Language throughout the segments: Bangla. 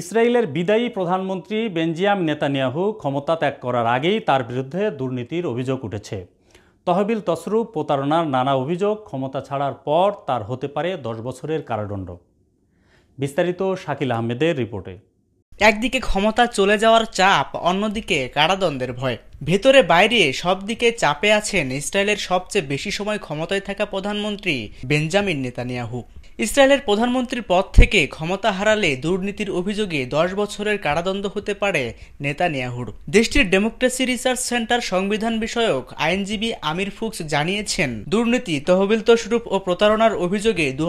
ইসরায়েলের বিদায়ী প্রধানমন্ত্রী বেঞ্জিয়াম নেতানিয়াহু ক্ষমতা ত্যাগ করার আগেই তার বিরুদ্ধে দুর্নীতির অভিযোগ উঠেছে তহবিল তসরু প্রতারণার নানা অভিযোগ ক্ষমতা ছাড়ার পর তার হতে পারে দশ বছরের কারাদণ্ড বিস্তারিত শাকিল আহমেদের রিপোর্টে একদিকে ক্ষমতা চলে যাওয়ার চাপ অন্যদিকে কারাদণ্ডের ভয় ভেতরে বাইরে সব দিকে চাপে আছেন ইসরায়েলের সবচেয়ে বেশি সময় ক্ষমতায় থাকা প্রধানমন্ত্রী বেঞ্জামিন নেতানিয়াহু ইসরায়েলের প্রধানমন্ত্রীর পদ থেকে ক্ষমতা হারালে দুর্নীতির অভিযোগে দশ বছরের কারাদণ্ড হতে পারে নেতানিয়াহুর দেশটির ডেমোক্রেসি রিসার্চ সেন্টার সংবিধান বিষয়ক আইনজীবী আমির ফুকস জানিয়েছেন দুর্নীতি তহবিল তস্বরূপ ও প্রতারণার অভিযোগে দু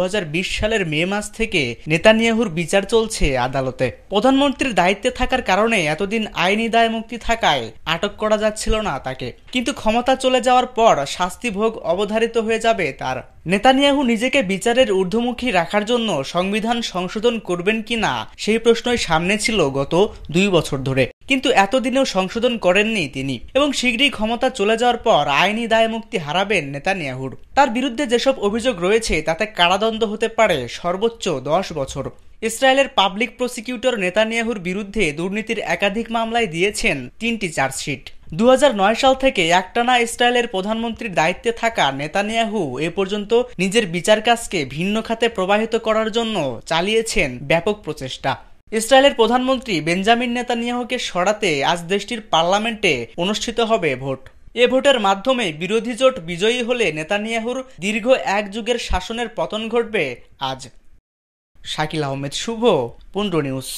সালের মে মাস থেকে নেতানিয়াহুর বিচার চলছে আদালতে প্রধানমন্ত্রীর দায়িত্বে থাকার কারণে এতদিন আইনি দায় মুক্তি থাকায় আটক করা যাচ্ছিল না তাকে কিন্তু ক্ষমতা চলে যাওয়ার পর শাস্তি ভোগ অবধারিত হয়ে যাবে তার নেতানিয়াহু নিজেকে বিচারের ঊর্ধ্বমুখী রাখার জন্য সংবিধান সংশোধন করবেন কি না সেই প্রশ্নই সামনে ছিল গত দুই বছর ধরে কিন্তু এতদিনেও সংশোধন করেননি তিনি এবং শীঘ্রই ক্ষমতা চলে যাওয়ার পর আইনি দায় মুক্তি হারাবেন নেহুর তার বিরুদ্ধে যেসব অভিযোগ রয়েছে তাতে কারাদণ্ড হতে পারে সর্বোচ্চ দশ বছর ইসরায়েলের পাবলিক প্রসিকিউটর নেতানিয়াহুর বিরুদ্ধে দুর্নীতির একাধিক মামলায় দিয়েছেন তিনটি চার্জশিট দু সাল থেকে একটানা ইসরায়েলের প্রধানমন্ত্রীর দায়িত্বে থাকা নেতানিয়াহু এ পর্যন্ত নিজের বিচার কাজকে ভিন্ন খাতে প্রবাহিত করার জন্য চালিয়েছেন ব্যাপক প্রচেষ্টা ইসরায়েলের প্রধানমন্ত্রী বেঞ্জামিন নেতানিয়াহুকে সরাতে আজ দেশটির পার্লামেন্টে অনুষ্ঠিত হবে ভোট এ ভোটের মাধ্যমে বিরোধী জোট বিজয়ী হলে নেতানিয়াহুর দীর্ঘ এক যুগের শাসনের পতন ঘটবে আজ শাকিল আহমেদ শুভ পুন্ড্র নিউজ